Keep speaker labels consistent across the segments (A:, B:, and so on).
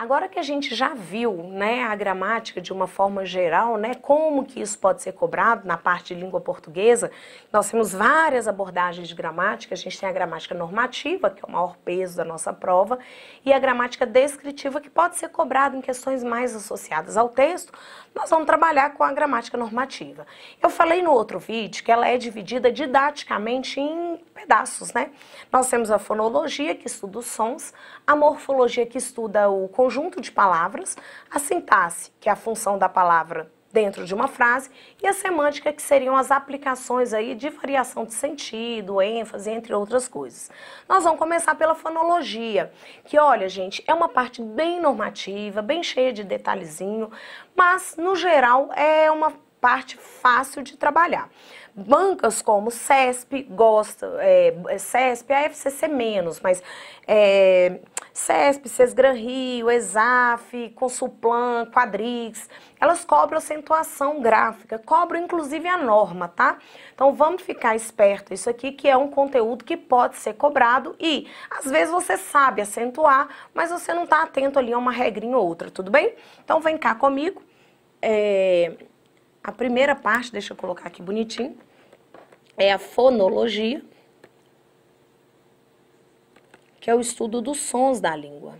A: Agora que a gente já viu né, a gramática de uma forma geral, né, como que isso pode ser cobrado na parte de língua portuguesa, nós temos várias abordagens de gramática. A gente tem a gramática normativa, que é o maior peso da nossa prova, e a gramática descritiva, que pode ser cobrada em questões mais associadas ao texto. Nós vamos trabalhar com a gramática normativa. Eu falei no outro vídeo que ela é dividida didaticamente em pedaços. Né? Nós temos a fonologia, que estuda os sons, a morfologia, que estuda o conjunto, conjunto de palavras, a sintaxe, que é a função da palavra dentro de uma frase, e a semântica, que seriam as aplicações aí de variação de sentido, ênfase, entre outras coisas. Nós vamos começar pela fonologia, que olha, gente, é uma parte bem normativa, bem cheia de detalhezinho, mas no geral é uma parte fácil de trabalhar bancas como CESP, gosta, é, é, CESP, a FCC menos, mas é, CESP, Cesgran Rio, ESAF, Consulplan, Quadrix, elas cobram acentuação gráfica, cobram inclusive a norma, tá? Então vamos ficar esperto isso aqui, que é um conteúdo que pode ser cobrado e às vezes você sabe acentuar, mas você não está atento ali a uma regrinha ou outra, tudo bem? Então vem cá comigo. É... A primeira parte, deixa eu colocar aqui bonitinho é a fonologia, que é o estudo dos sons da língua.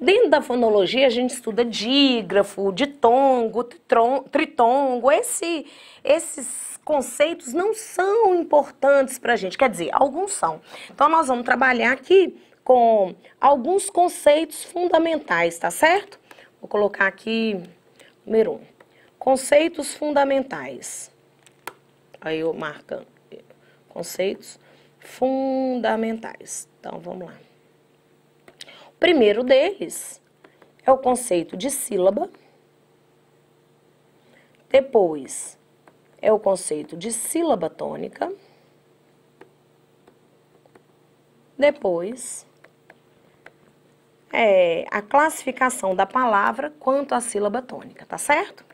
A: Dentro da fonologia, a gente estuda dígrafo, ditongo, tritongo. Esse, esses conceitos não são importantes para a gente. Quer dizer, alguns são. Então, nós vamos trabalhar aqui com alguns conceitos fundamentais, tá certo? Vou colocar aqui número um. Conceitos fundamentais. Aí eu marco eh, conceitos fundamentais. Então, vamos lá. O primeiro deles é o conceito de sílaba. Depois, é o conceito de sílaba tônica. Depois, é a classificação da palavra quanto à sílaba tônica, tá certo?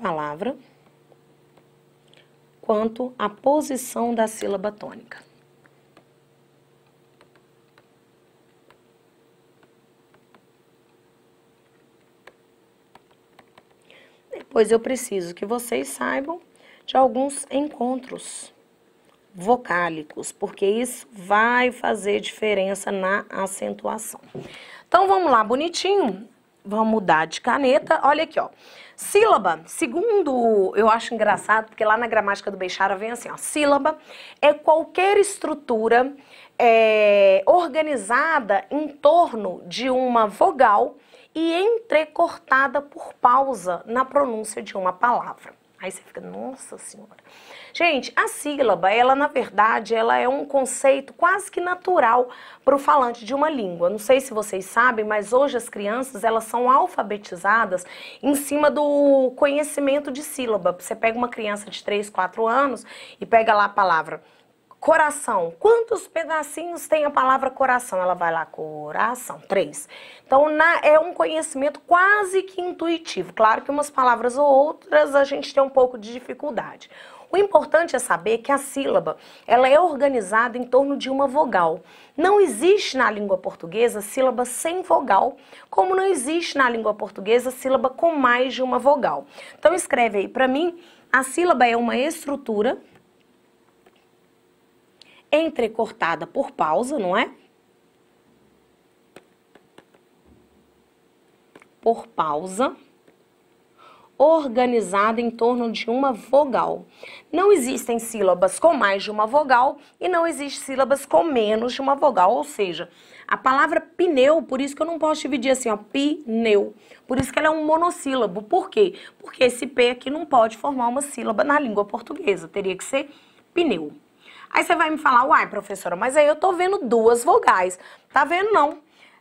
A: palavra quanto à posição da sílaba tônica. Depois eu preciso que vocês saibam de alguns encontros vocálicos, porque isso vai fazer diferença na acentuação. Então vamos lá, bonitinho. Vamos mudar de caneta. Olha aqui, ó. Sílaba, segundo eu acho engraçado, porque lá na gramática do Beixara vem assim, ó. Sílaba é qualquer estrutura é, organizada em torno de uma vogal e entrecortada por pausa na pronúncia de uma palavra. Aí você fica, nossa senhora. Gente, a sílaba, ela na verdade, ela é um conceito quase que natural para o falante de uma língua. Não sei se vocês sabem, mas hoje as crianças, elas são alfabetizadas em cima do conhecimento de sílaba. Você pega uma criança de 3, 4 anos e pega lá a palavra Coração. Quantos pedacinhos tem a palavra coração? Ela vai lá, coração. Três. Então, na, é um conhecimento quase que intuitivo. Claro que umas palavras ou outras a gente tem um pouco de dificuldade. O importante é saber que a sílaba ela é organizada em torno de uma vogal. Não existe na língua portuguesa sílaba sem vogal, como não existe na língua portuguesa sílaba com mais de uma vogal. Então escreve aí para mim, a sílaba é uma estrutura entrecortada por pausa, não é? Por pausa, organizada em torno de uma vogal. Não existem sílabas com mais de uma vogal e não existem sílabas com menos de uma vogal, ou seja, a palavra pneu, por isso que eu não posso dividir assim, ó, pneu. Por isso que ela é um monossílabo. Por quê? Porque esse P aqui não pode formar uma sílaba na língua portuguesa, teria que ser pneu. Aí você vai me falar, uai, professora, mas aí eu tô vendo duas vogais. Tá vendo não?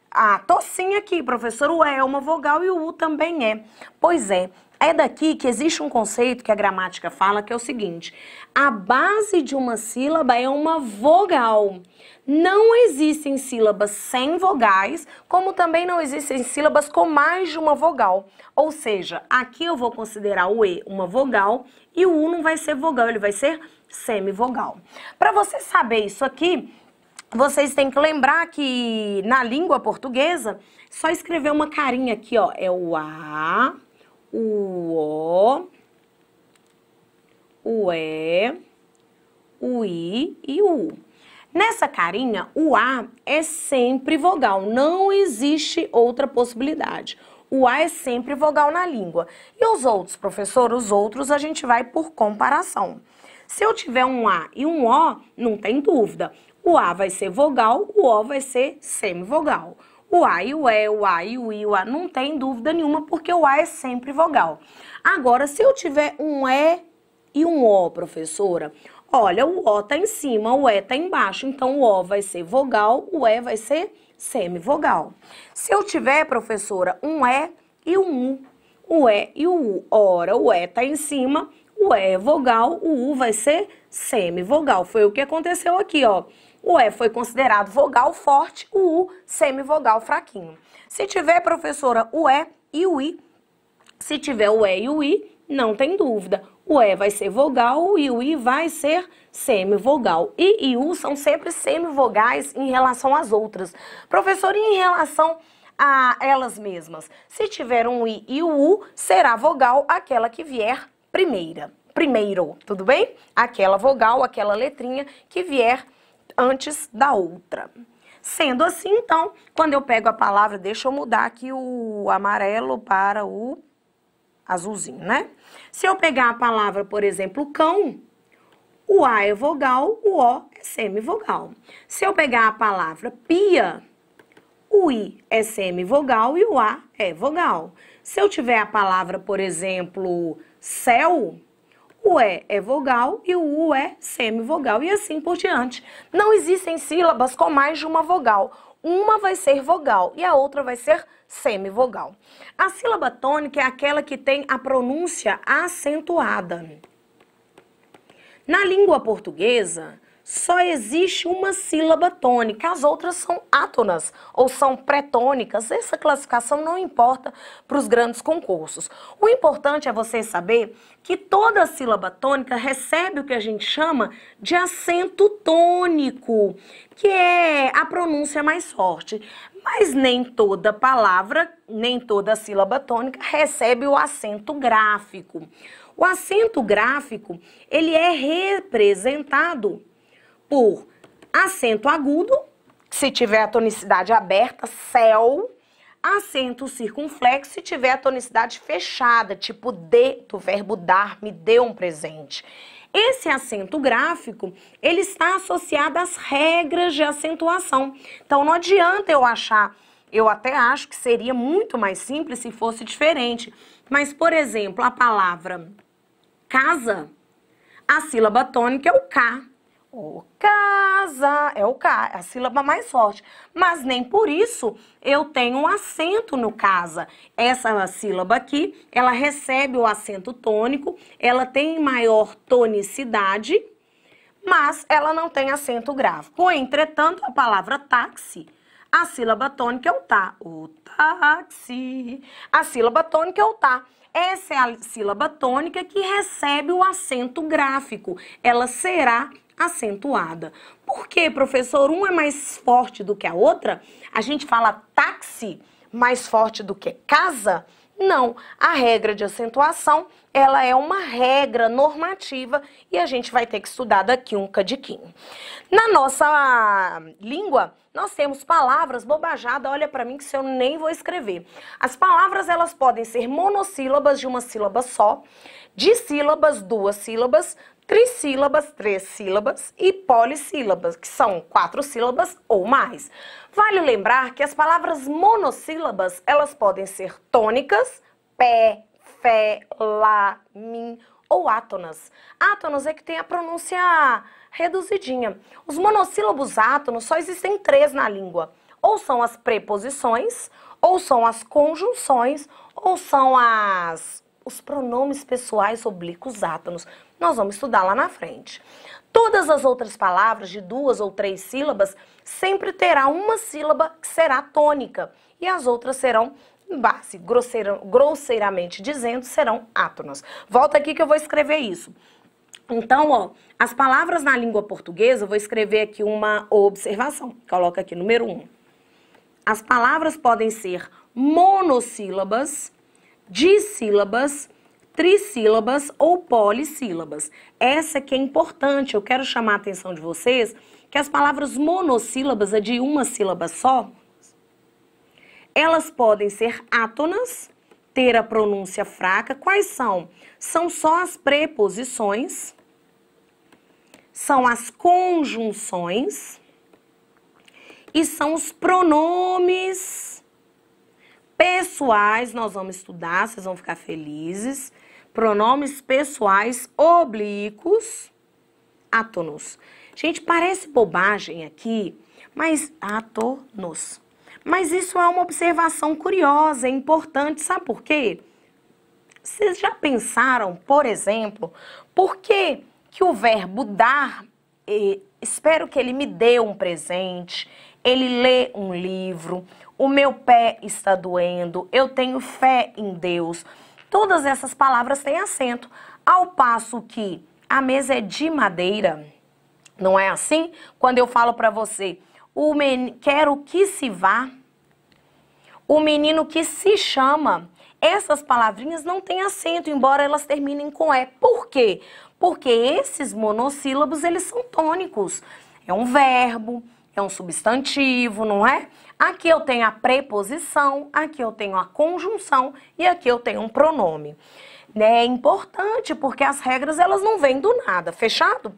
A: A tocinha aqui, professor, o E é uma vogal e o U também é. Pois é, é daqui que existe um conceito que a gramática fala que é o seguinte: a base de uma sílaba é uma vogal. Não existem sílabas sem vogais, como também não existem sílabas com mais de uma vogal. Ou seja, aqui eu vou considerar o E uma vogal e o U não vai ser vogal, ele vai ser vogal semivogal. Para você saber isso aqui, vocês têm que lembrar que na língua portuguesa, só escrever uma carinha aqui, ó, é o A, o O, o E, o I e o U. Nessa carinha, o A é sempre vogal, não existe outra possibilidade. O A é sempre vogal na língua. E os outros, professor? Os outros a gente vai por comparação. Se eu tiver um A e um O, não tem dúvida. O A vai ser vogal, o O vai ser semivogal. O A e o E, o A e o I, o A, não tem dúvida nenhuma, porque o A é sempre vogal. Agora, se eu tiver um E e um O, professora, olha, o O tá em cima, o E tá embaixo, então o O vai ser vogal, o E vai ser semivogal. Se eu tiver, professora, um E e um U, o E e o U, ora, o E tá em cima, o E é vogal, o U vai ser semivogal. Foi o que aconteceu aqui, ó. O E foi considerado vogal forte, o U semivogal fraquinho. Se tiver, professora, o E e o I, se tiver o E e o I, não tem dúvida. O E vai ser vogal e o I vai ser semivogal. I e U são sempre semivogais em relação às outras. Professor, e em relação a elas mesmas? Se tiver um I e o U, será vogal aquela que vier primeira. Primeiro, tudo bem? Aquela vogal, aquela letrinha que vier antes da outra. Sendo assim, então, quando eu pego a palavra, deixa eu mudar aqui o amarelo para o azulzinho, né? Se eu pegar a palavra, por exemplo, cão, o A é vogal, o O é semivogal. Se eu pegar a palavra pia, o I é semivogal e o A é vogal. Se eu tiver a palavra, por exemplo, céu, o E é vogal e o U é semivogal e assim por diante. Não existem sílabas com mais de uma vogal. Uma vai ser vogal e a outra vai ser semivogal. A sílaba tônica é aquela que tem a pronúncia acentuada. Na língua portuguesa, só existe uma sílaba tônica, as outras são átonas ou são pretônicas. Essa classificação não importa para os grandes concursos. O importante é você saber que toda sílaba tônica recebe o que a gente chama de acento tônico, que é a pronúncia mais forte. Mas nem toda palavra, nem toda sílaba tônica recebe o acento gráfico. O acento gráfico, ele é representado por acento agudo, se tiver a tonicidade aberta, céu, acento circunflexo se tiver a tonicidade fechada, tipo D do verbo dar, me deu um presente. Esse acento gráfico, ele está associado às regras de acentuação. Então não adianta eu achar, eu até acho que seria muito mais simples se fosse diferente. Mas, por exemplo, a palavra casa, a sílaba tônica é o K. O casa é o ca, a sílaba mais forte. Mas nem por isso eu tenho um acento no casa. Essa sílaba aqui, ela recebe o acento tônico, ela tem maior tonicidade, mas ela não tem acento gráfico. Entretanto, a palavra táxi, a sílaba tônica é o tá. O táxi. A sílaba tônica é o tá. Essa é a sílaba tônica que recebe o acento gráfico. Ela será acentuada. Por que, professor? Uma é mais forte do que a outra? A gente fala táxi mais forte do que casa? Não, a regra de acentuação, ela é uma regra normativa e a gente vai ter que estudar daqui um cadiquinho. Na nossa língua, nós temos palavras, bobajada, olha para mim que se eu nem vou escrever. As palavras, elas podem ser monossílabas de uma sílaba só, dissílabas, duas sílabas, trissílabas, três sílabas e polissílabas, que são quatro sílabas ou mais. Vale lembrar que as palavras monossílabas, elas podem ser tônicas, pé, fé, lá, mim ou átonas. Átonas é que tem a pronúncia reduzidinha. Os monossílabos átonos só existem três na língua. Ou são as preposições, ou são as conjunções, ou são as os pronomes pessoais oblíquos átonos nós vamos estudar lá na frente. Todas as outras palavras de duas ou três sílabas sempre terá uma sílaba que será tônica e as outras serão base, grosseira, grosseiramente dizendo, serão átonas. Volta aqui que eu vou escrever isso. Então, ó, as palavras na língua portuguesa, eu vou escrever aqui uma observação. Coloca aqui, número um. As palavras podem ser monossílabas, dissílabas, trissílabas ou polissílabas. Essa que é importante, eu quero chamar a atenção de vocês que as palavras monossílabas, é de uma sílaba só, elas podem ser átonas, ter a pronúncia fraca. Quais são? São só as preposições, são as conjunções e são os pronomes pessoais. Nós vamos estudar, vocês vão ficar felizes pronomes pessoais oblíquos átonos. Gente, parece bobagem aqui, mas átonos. Mas isso é uma observação curiosa, é importante, sabe por quê? Vocês já pensaram, por exemplo, por que, que o verbo dar, eh, espero que ele me dê um presente, ele lê um livro, o meu pé está doendo, eu tenho fé em Deus. Todas essas palavras têm acento, ao passo que a mesa é de madeira. Não é assim? Quando eu falo para você, o men... quero que se vá, o menino que se chama. Essas palavrinhas não têm acento, embora elas terminem com é. Por quê? Porque esses monossílabos, eles são tônicos. É um verbo, é um substantivo, não é? Aqui eu tenho a preposição, aqui eu tenho a conjunção e aqui eu tenho um pronome. É importante porque as regras elas não vêm do nada, fechado?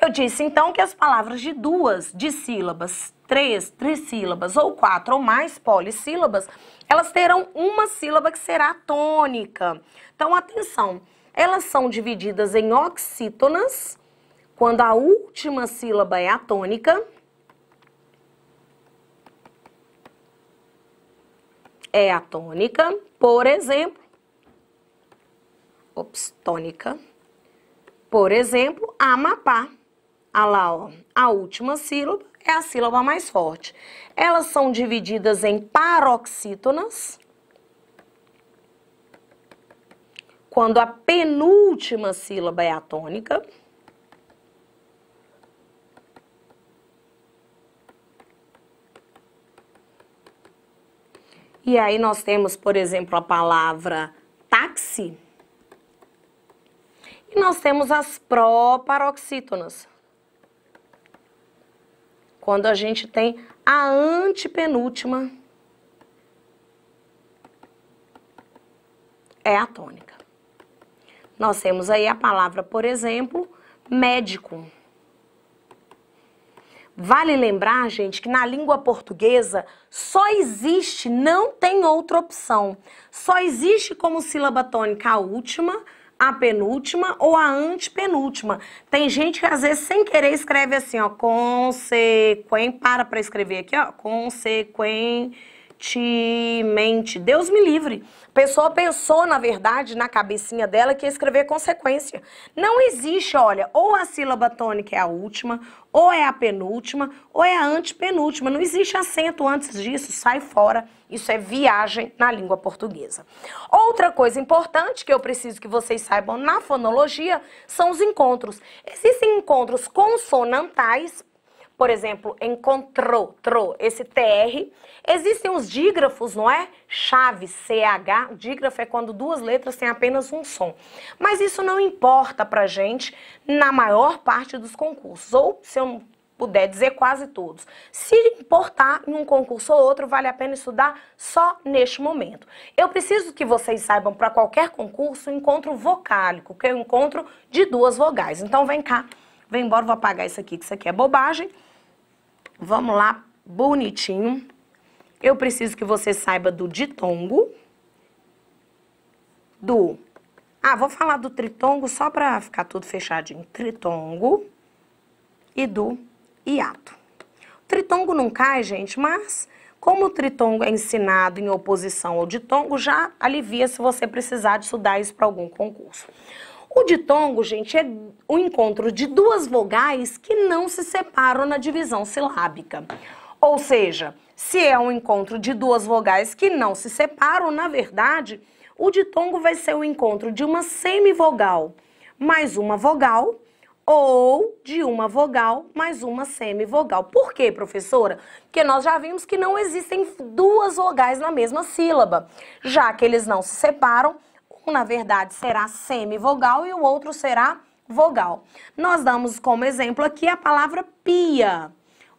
A: Eu disse então que as palavras de duas, de sílabas, três, trissílabas ou quatro ou mais polissílabas, elas terão uma sílaba que será tônica. Então atenção, elas são divididas em oxítonas, quando a última sílaba é a tônica, é a tônica, por exemplo, ops, tônica, por exemplo, Amapá. Olha lá, ó, a última sílaba é a sílaba mais forte. Elas são divididas em paroxítonas. Quando a penúltima sílaba é a tônica. E aí nós temos, por exemplo, a palavra táxi. E nós temos as proparoxítonas. Quando a gente tem a antepenúltima é a tônica. Nós temos aí a palavra, por exemplo, médico. Vale lembrar, gente, que na língua portuguesa só existe, não tem outra opção. Só existe como sílaba tônica a última, a penúltima ou a antepenúltima. Tem gente que às vezes sem querer escreve assim, ó, consequen, para para escrever aqui, ó, consequen mente Deus me livre. A pessoa pensou, na verdade, na cabecinha dela que ia escrever consequência. Não existe, olha, ou a sílaba tônica é a última, ou é a penúltima, ou é a antepenúltima. Não existe acento antes disso, sai fora. Isso é viagem na língua portuguesa. Outra coisa importante que eu preciso que vocês saibam na fonologia são os encontros. Existem encontros consonantais por exemplo, encontrou, trou, esse TR. Existem os dígrafos, não é? Chave, CH. dígrafo é quando duas letras têm apenas um som. Mas isso não importa pra gente na maior parte dos concursos. Ou, se eu puder dizer quase todos. Se importar em um concurso ou outro, vale a pena estudar só neste momento. Eu preciso que vocês saibam para qualquer concurso o encontro vocálico, que é o encontro de duas vogais. Então vem cá vem embora, vou apagar isso aqui, que isso aqui é bobagem. Vamos lá, bonitinho. Eu preciso que você saiba do ditongo, do... Ah, vou falar do tritongo só pra ficar tudo fechadinho. Tritongo e do hiato. O tritongo não cai, gente, mas como o tritongo é ensinado em oposição ao ditongo, já alivia se você precisar de estudar isso para algum concurso. O ditongo, gente, é o encontro de duas vogais que não se separam na divisão silábica. Ou seja, se é um encontro de duas vogais que não se separam, na verdade, o ditongo vai ser o encontro de uma semivogal mais uma vogal ou de uma vogal mais uma semivogal. Por quê, professora? Porque nós já vimos que não existem duas vogais na mesma sílaba, já que eles não se separam um, na verdade, será semivogal e o outro será vogal. Nós damos como exemplo aqui a palavra pia.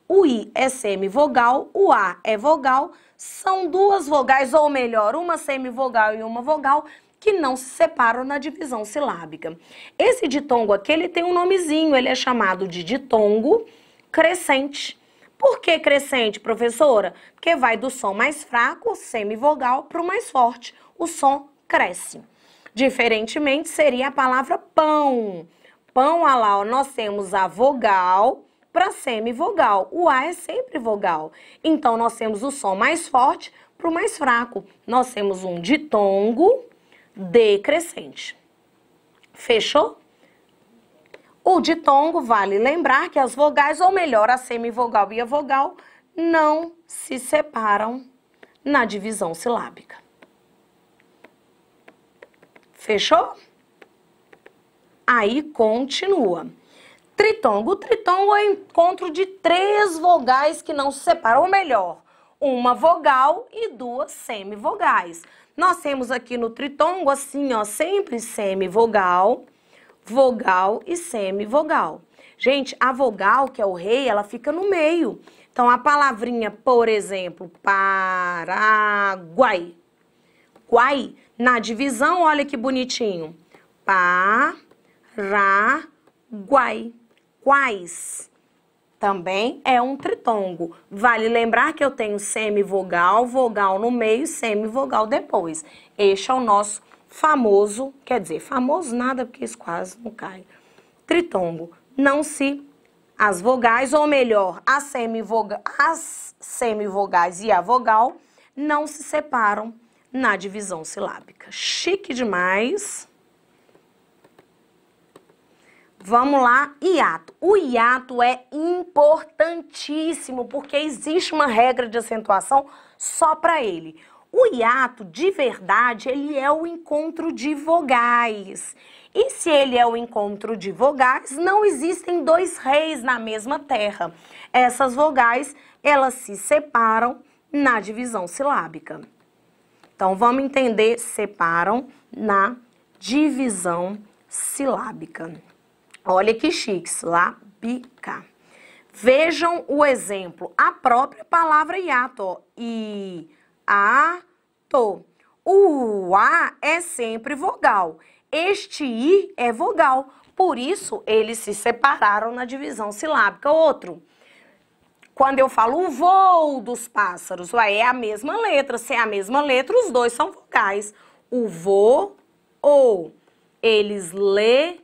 A: O I é semivogal, o A é vogal, são duas vogais, ou melhor, uma semivogal e uma vogal, que não se separam na divisão silábica. Esse ditongo aqui, ele tem um nomezinho, ele é chamado de ditongo crescente. Por que crescente, professora? Porque vai do som mais fraco, semivogal, para o mais forte. O som cresce. Diferentemente, seria a palavra pão. Pão, olha lá, ó, nós temos a vogal para semivogal. O A é sempre vogal. Então, nós temos o som mais forte para o mais fraco. Nós temos um ditongo decrescente. Fechou? O ditongo, vale lembrar que as vogais, ou melhor, a semivogal e a vogal, não se separam na divisão silábica. Fechou? Aí continua. Tritongo. O tritongo é o encontro de três vogais que não se separam, ou melhor, uma vogal e duas semivogais. Nós temos aqui no tritongo, assim, ó, sempre semivogal, vogal e semivogal. Gente, a vogal, que é o rei, ela fica no meio. Então, a palavrinha, por exemplo, Paraguai. Guai na divisão, olha que bonitinho. Paraguai. Quais? Também é um tritongo. Vale lembrar que eu tenho semivogal, vogal no meio, semivogal depois. Este é o nosso famoso, quer dizer, famoso nada, porque isso quase não cai. Tritongo. Não se as vogais, ou melhor, as, semivoga, as semivogais e a vogal não se separam na divisão silábica. Chique demais. Vamos lá, hiato. O hiato é importantíssimo porque existe uma regra de acentuação só para ele. O hiato, de verdade, ele é o encontro de vogais. E se ele é o encontro de vogais, não existem dois reis na mesma terra. Essas vogais, elas se separam na divisão silábica. Então, vamos entender separam na divisão silábica. Olha que chique, silábica. Vejam o exemplo, a própria palavra hiato, ó, i, a, O a é sempre vogal, este i é vogal, por isso eles se separaram na divisão silábica. Outro, quando eu falo o voo dos pássaros, ué, é a mesma letra. Se é a mesma letra, os dois são vogais. O voo ou. Eles lê,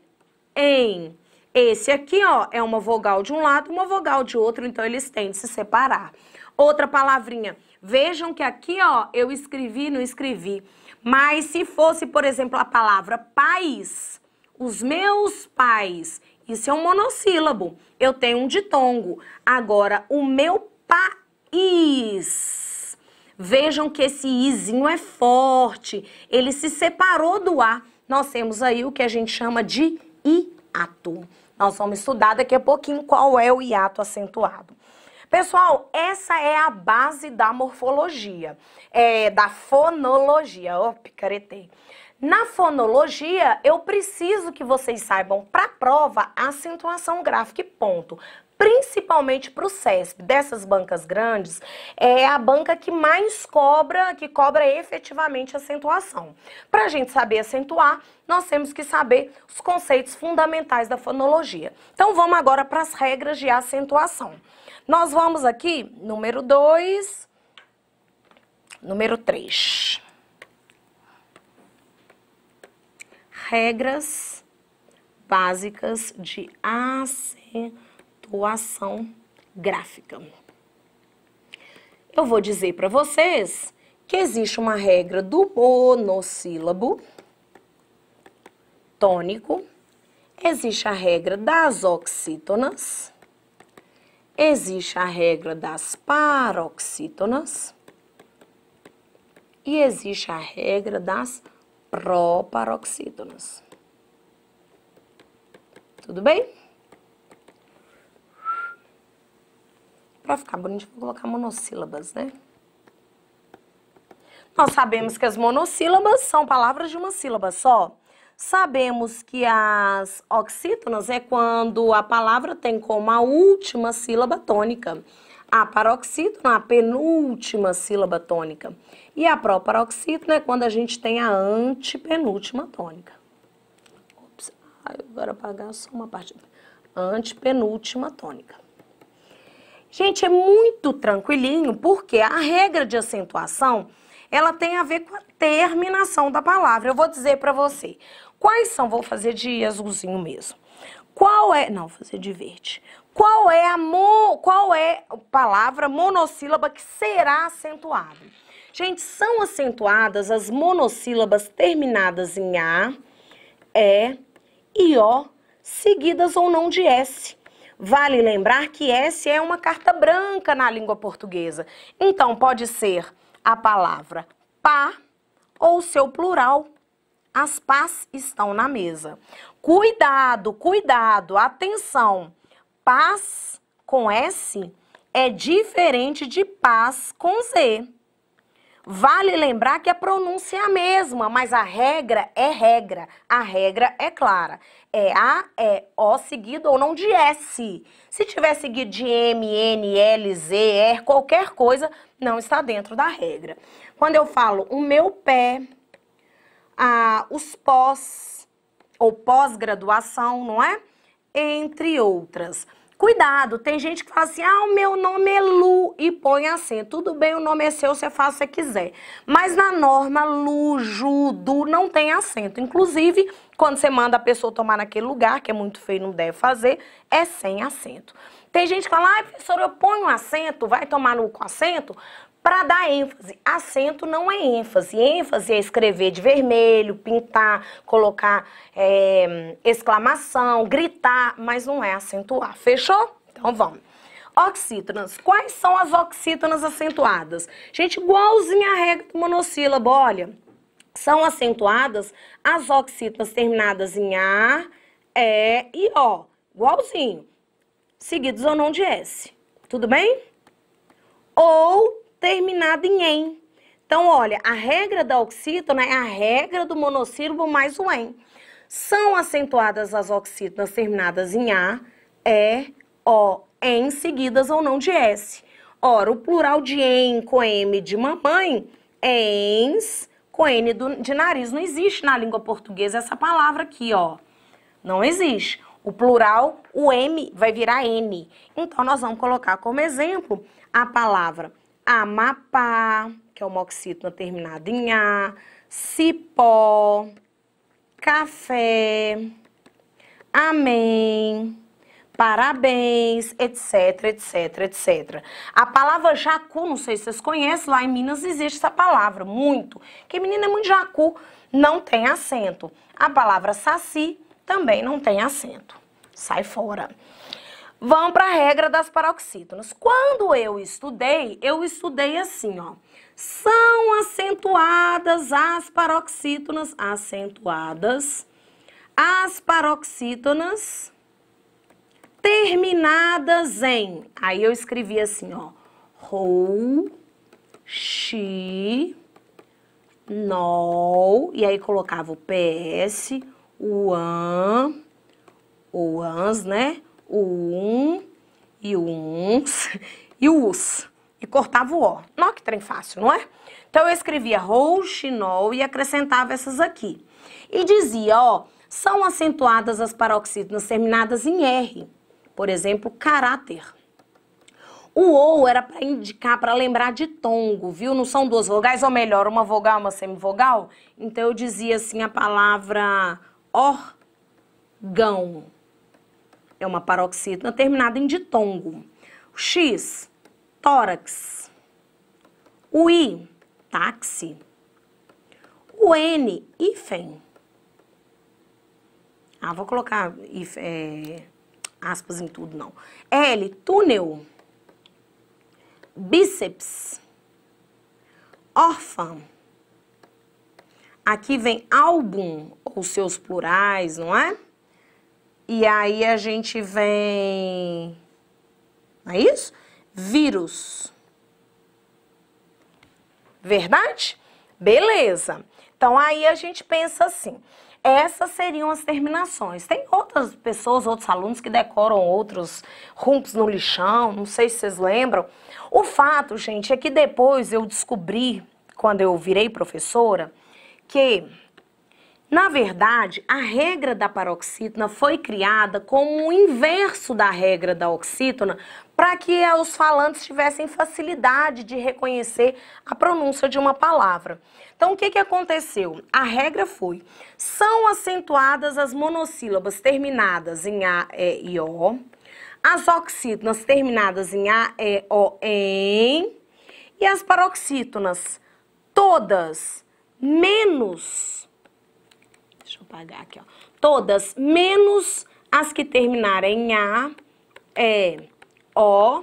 A: em. Esse aqui, ó, é uma vogal de um lado, uma vogal de outro, então eles têm de se separar. Outra palavrinha. Vejam que aqui, ó, eu escrevi, não escrevi. Mas se fosse, por exemplo, a palavra pais, os meus pais, isso é um monossílabo. Eu tenho um ditongo. Agora, o meu país. Vejam que esse izinho é forte. Ele se separou do A. Nós temos aí o que a gente chama de hiato. Nós vamos estudar daqui a pouquinho qual é o hiato acentuado. Pessoal, essa é a base da morfologia, é, da fonologia. Ó, oh, picaretei. Na fonologia, eu preciso que vocês saibam para a prova acentuação gráfica e ponto. Principalmente para o CESP, dessas bancas grandes, é a banca que mais cobra, que cobra efetivamente acentuação. Para a gente saber acentuar, nós temos que saber os conceitos fundamentais da fonologia. Então vamos agora para as regras de acentuação. Nós vamos aqui, número 2, número 3. regras básicas de acentuação gráfica. Eu vou dizer para vocês que existe uma regra do monossílabo tônico, existe a regra das oxítonas, existe a regra das paroxítonas e existe a regra das proparoxítonos. Tudo bem? Para ficar bonito, vou colocar monossílabas, né? Nós sabemos que as monossílabas são palavras de uma sílaba só. Sabemos que as oxítonas é quando a palavra tem como a última sílaba tônica. A paroxítona, a penúltima sílaba tônica. E a proparoxítona é quando a gente tem a antepenúltima tônica. Ops, agora apagar só uma parte. Antepenúltima tônica. Gente, é muito tranquilinho porque a regra de acentuação ela tem a ver com a terminação da palavra. Eu vou dizer para você. Quais são? Vou fazer de azulzinho mesmo. Qual é? Não, vou fazer de verde. Qual é a mo, qual é a palavra monossílaba que será acentuada? Gente, são acentuadas as monossílabas terminadas em A, E e O, seguidas ou não de S. Vale lembrar que S é uma carta branca na língua portuguesa. Então, pode ser a palavra pá ou seu plural. As pás estão na mesa. Cuidado, cuidado, atenção. Paz com S é diferente de paz com Z. Vale lembrar que a pronúncia é a mesma, mas a regra é regra. A regra é clara. É A, é O seguido ou não de S. Se tiver seguido de M, N, L, Z, R, qualquer coisa, não está dentro da regra. Quando eu falo o meu pé, a, os pós ou pós-graduação, não é? Entre outras. Cuidado, tem gente que fala assim, ah, o meu nome é Lu, e põe assim, tudo bem, o nome é seu, você faz o que quiser. Mas na norma, Lu, Ju, Du, não tem acento. Inclusive, quando você manda a pessoa tomar naquele lugar, que é muito feio, não deve fazer, é sem acento. Tem gente que fala, ai, professora, eu ponho um acento, vai tomar no com acento? para dar ênfase. Acento não é ênfase. ênfase é escrever de vermelho, pintar, colocar é, exclamação, gritar, mas não é acentuar. Fechou? Então vamos. Oxítonas. Quais são as oxítonas acentuadas? Gente, igualzinha a regra do monossílabo, olha. São acentuadas as oxítonas terminadas em A, E e O. Igualzinho. Seguidos ou não de S. Tudo bem? Ou terminada em em. Então, olha, a regra da oxítona é a regra do monossílabo mais o em. São acentuadas as oxítonas terminadas em a, e, o, em, seguidas ou não de s. Ora, o plural de em com m de mamãe é ens com n de nariz. Não existe na língua portuguesa essa palavra aqui, ó. Não existe. O plural, o M vai virar N. Então, nós vamos colocar como exemplo a palavra Amapá, que é uma oxítona terminada em A, cipó, café, amém, parabéns, etc, etc, etc. A palavra jacu, não sei se vocês conhecem, lá em Minas existe essa palavra, muito. Que menina é muito jacu, não tem acento. A palavra saci também não tem acento. Sai fora. Vamos para a regra das paroxítonas. Quando eu estudei, eu estudei assim, ó. São acentuadas as paroxítonas, acentuadas, as paroxítonas terminadas em. Aí eu escrevi assim, ó. Rou, xi, nol, e aí colocava o PS, o an, o ans, né? o um e o uns e o us. E cortava o ó. Nó que trem fácil, não é? Então eu escrevia rouxinol e acrescentava essas aqui. E dizia, ó, são acentuadas as paroxítonas terminadas em R. Por exemplo, caráter. O ou era para indicar, para lembrar de tongo, viu? Não são duas vogais, ou melhor, uma vogal, uma semivogal. Então eu dizia assim a palavra órgão é uma paroxítona terminada em ditongo. O X, tórax. O I, táxi. O N, hífen. Ah, vou colocar if, é, aspas em tudo, não. L, túnel. Bíceps. Órfã. Aqui vem álbum, ou seus plurais, não é? E aí a gente vem. Não é isso? Vírus. Verdade? Beleza. Então aí a gente pensa assim. Essas seriam as terminações. Tem outras pessoas, outros alunos que decoram outros rumpos no lixão, não sei se vocês lembram. O fato, gente, é que depois eu descobri, quando eu virei professora, que na verdade, a regra da paroxítona foi criada como o inverso da regra da oxítona para que os falantes tivessem facilidade de reconhecer a pronúncia de uma palavra. Então, o que, que aconteceu? A regra foi: são acentuadas as monossílabas terminadas em A, E e O, as oxítonas terminadas em A, E, O, EM, e as paroxítonas, todas menos Deixa eu apagar aqui, ó. Todas, menos as que terminarem em A, é, O,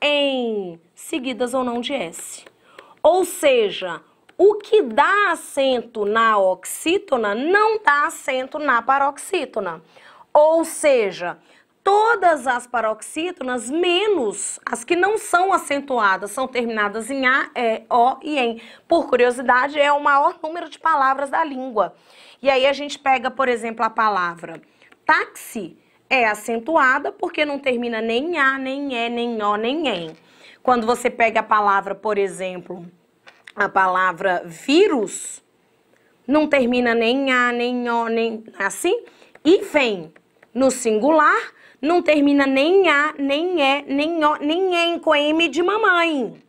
A: em seguidas ou não de S. Ou seja, o que dá acento na oxítona não dá acento na paroxítona. Ou seja, todas as paroxítonas, menos as que não são acentuadas, são terminadas em A, E, O e em. Por curiosidade, é o maior número de palavras da língua. E aí a gente pega, por exemplo, a palavra táxi, é acentuada porque não termina nem A, nem E, nem O, nem em. Quando você pega a palavra, por exemplo, a palavra vírus, não termina nem A, nem O, nem assim, e vem no singular, não termina nem A, nem E, nem O, nem E com M de mamãe.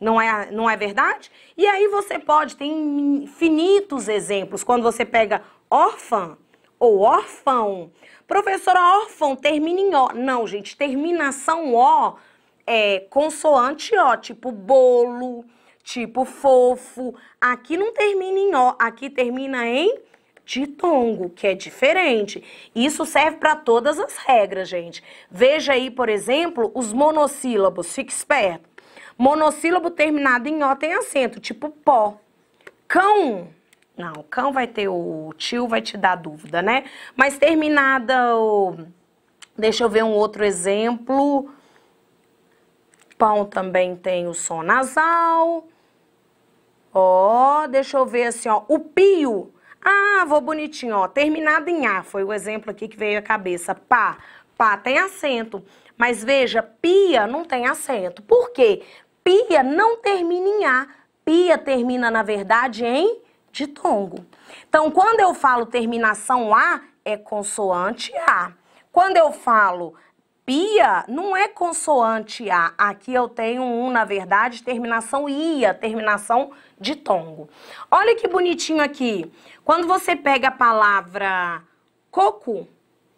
A: Não é, não é verdade? E aí você pode, tem infinitos exemplos. Quando você pega órfã ou órfão. Professora, órfão termina em O. Não, gente, terminação O é consoante O, tipo bolo, tipo fofo. Aqui não termina em O, aqui termina em ditongo, que é diferente. Isso serve para todas as regras, gente. Veja aí, por exemplo, os monossílabos, fique esperto. Monossílabo terminado em O tem acento, tipo pó. Cão. Não, cão vai ter o tio, vai te dar dúvida, né? Mas terminada o... Deixa eu ver um outro exemplo. Pão também tem o som nasal. Ó, deixa eu ver assim, ó. O pio ah, vou bonitinho, ó. Terminado em A, foi o exemplo aqui que veio à cabeça. Pá. Pá tem acento. Mas veja, pia não tem acento. Por quê? Pia não termina em A. Pia termina, na verdade, em ditongo. Então, quando eu falo terminação A, é consoante A. Quando eu falo Pia não é consoante A. Aqui eu tenho um, na verdade, terminação IA, terminação de tongo. Olha que bonitinho aqui. Quando você pega a palavra coco,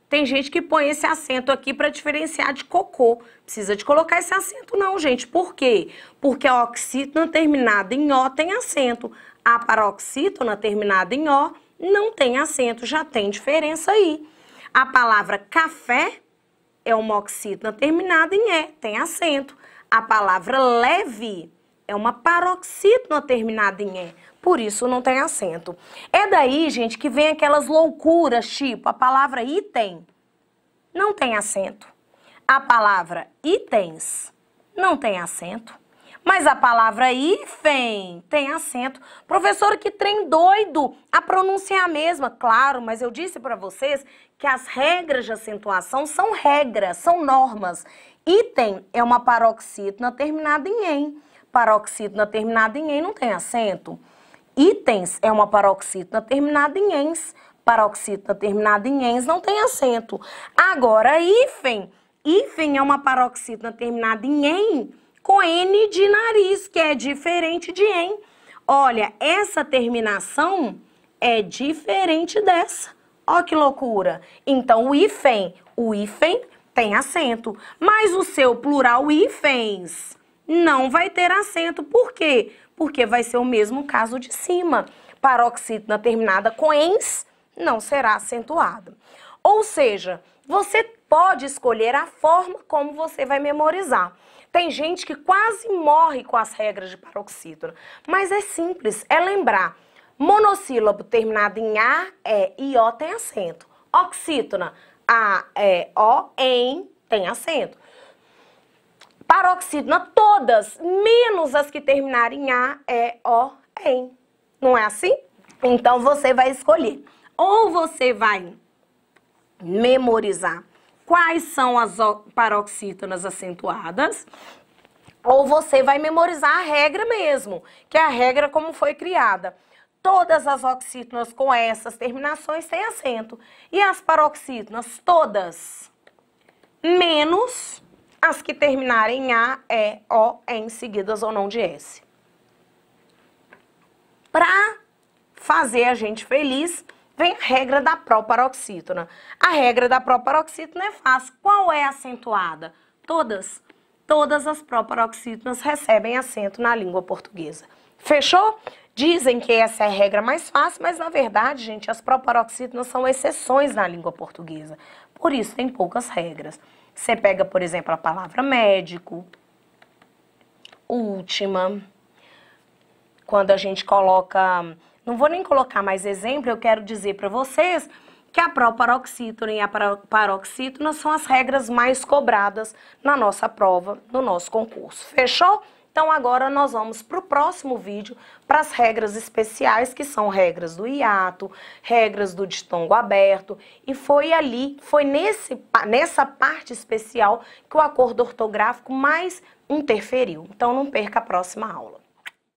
A: tem gente que põe esse acento aqui para diferenciar de cocô. Precisa de colocar esse acento não, gente. Por quê? Porque a oxítona terminada em O tem acento. A paroxítona terminada em O não tem acento, já tem diferença aí. A palavra café é uma oxítona terminada em E, tem acento. A palavra leve é uma paroxítona terminada em E, por isso não tem acento. É daí, gente, que vem aquelas loucuras, tipo a palavra item não tem acento. A palavra itens não tem acento. Mas a palavra hífen tem acento. Professora, que trem doido! A pronúncia é a mesma, claro, mas eu disse para vocês que as regras de acentuação são regras, são normas. Item é uma paroxítona terminada em em. Paroxítona terminada em em não tem acento. Itens é uma paroxítona terminada em ens. Paroxítona terminada em ens não tem acento. Agora, hífen. Hífen é uma paroxítona terminada em em com N de nariz, que é diferente de em. Olha, essa terminação é diferente dessa. Ó que loucura! Então o hífen, o hífen tem acento, mas o seu plural hífens não vai ter acento. Por quê? Porque vai ser o mesmo caso de cima. Paroxítona terminada com ens não será acentuada. Ou seja, você pode escolher a forma como você vai memorizar. Tem gente que quase morre com as regras de paroxítona, mas é simples, é lembrar Monossílabo terminado em A é O tem acento. Oxítona, A é O em tem acento. Paroxítona, todas, menos as que terminarem em A é O em. Não é assim? Então você vai escolher. Ou você vai memorizar quais são as paroxítonas acentuadas, ou você vai memorizar a regra mesmo, que é a regra como foi criada todas as oxítonas com essas terminações têm acento. E as paroxítonas, todas, menos as que terminarem em A, E, O, em seguidas ou não de S. Para fazer a gente feliz, vem a regra da proparoxítona. A regra da proparoxítona é fácil. Qual é acentuada? Todas. Todas as proparoxítonas recebem acento na língua portuguesa. Fechou? Dizem que essa é a regra mais fácil, mas na verdade, gente, as proparoxítonas são exceções na língua portuguesa. Por isso tem poucas regras. Você pega, por exemplo, a palavra médico, última. Quando a gente coloca, não vou nem colocar mais exemplo, eu quero dizer para vocês que a proparoxítona e a paroxítona são as regras mais cobradas na nossa prova, no nosso concurso. Fechou? Então agora nós vamos para o próximo vídeo, para as regras especiais, que são regras do hiato, regras do distongo aberto, e foi ali, foi nesse, nessa parte especial que o acordo ortográfico mais interferiu. Então não perca a próxima aula.